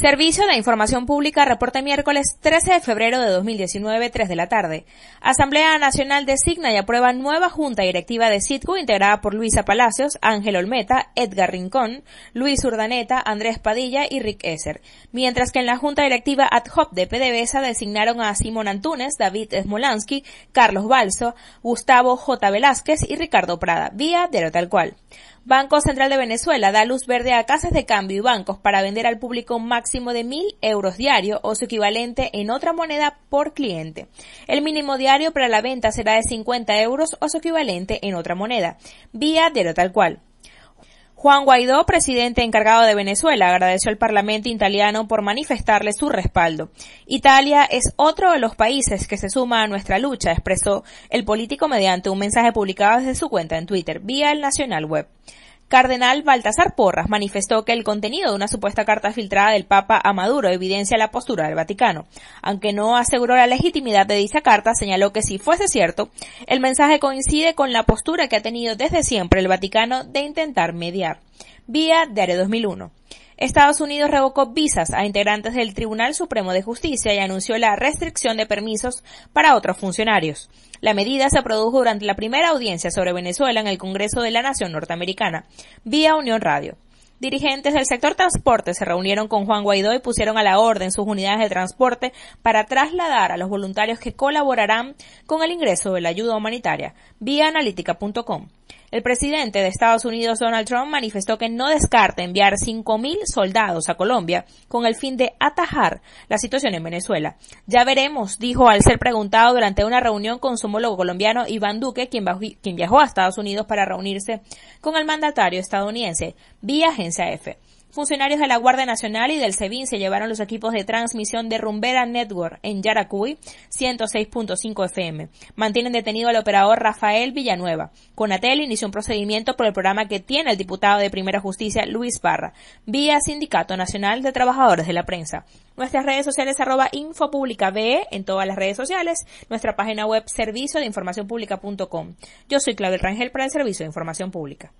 Servicio de Información Pública reporta miércoles 13 de febrero de 2019, 3 de la tarde. Asamblea Nacional designa y aprueba nueva junta directiva de Citco integrada por Luisa Palacios, Ángel Olmeta, Edgar Rincón, Luis Urdaneta, Andrés Padilla y Rick Esser. Mientras que en la junta directiva ad hoc de PDVSA designaron a Simón Antunes, David Smolansky, Carlos Balso, Gustavo J. Velázquez y Ricardo Prada, vía de lo tal cual. Banco Central de Venezuela da luz verde a casas de cambio y bancos para vender al público un máximo de mil euros diario o su equivalente en otra moneda por cliente. El mínimo diario para la venta será de 50 euros o su equivalente en otra moneda, vía de lo tal cual. Juan Guaidó, presidente encargado de Venezuela, agradeció al Parlamento italiano por manifestarle su respaldo. Italia es otro de los países que se suma a nuestra lucha, expresó el político mediante un mensaje publicado desde su cuenta en Twitter, vía el Nacional Web. Cardenal Baltasar Porras manifestó que el contenido de una supuesta carta filtrada del Papa a Maduro evidencia la postura del Vaticano. Aunque no aseguró la legitimidad de dicha carta, señaló que si fuese cierto, el mensaje coincide con la postura que ha tenido desde siempre el Vaticano de intentar mediar. Vía Diario 2001. Estados Unidos revocó visas a integrantes del Tribunal Supremo de Justicia y anunció la restricción de permisos para otros funcionarios. La medida se produjo durante la primera audiencia sobre Venezuela en el Congreso de la Nación Norteamericana, vía Unión Radio. Dirigentes del sector transporte se reunieron con Juan Guaidó y pusieron a la orden sus unidades de transporte para trasladar a los voluntarios que colaborarán con el ingreso de la ayuda humanitaria vía analítica.com. El presidente de Estados Unidos Donald Trump manifestó que no descarta enviar 5.000 soldados a Colombia con el fin de atajar la situación en Venezuela. Ya veremos, dijo al ser preguntado durante una reunión con su homólogo colombiano Iván Duque, quien viajó a Estados Unidos para reunirse con el mandatario estadounidense vía agencia F. Funcionarios de la Guardia Nacional y del SEBIN se llevaron los equipos de transmisión de Rumbera Network en Yaracuy, 106.5 FM. Mantienen detenido al operador Rafael Villanueva. Conatel inició un procedimiento por el programa que tiene el diputado de Primera Justicia, Luis Barra, vía Sindicato Nacional de Trabajadores de la Prensa. Nuestras redes sociales arroba infopublicabe en todas las redes sociales. Nuestra página web servicio de información pública.com. Yo soy Claudia Rangel para el Servicio de Información Pública.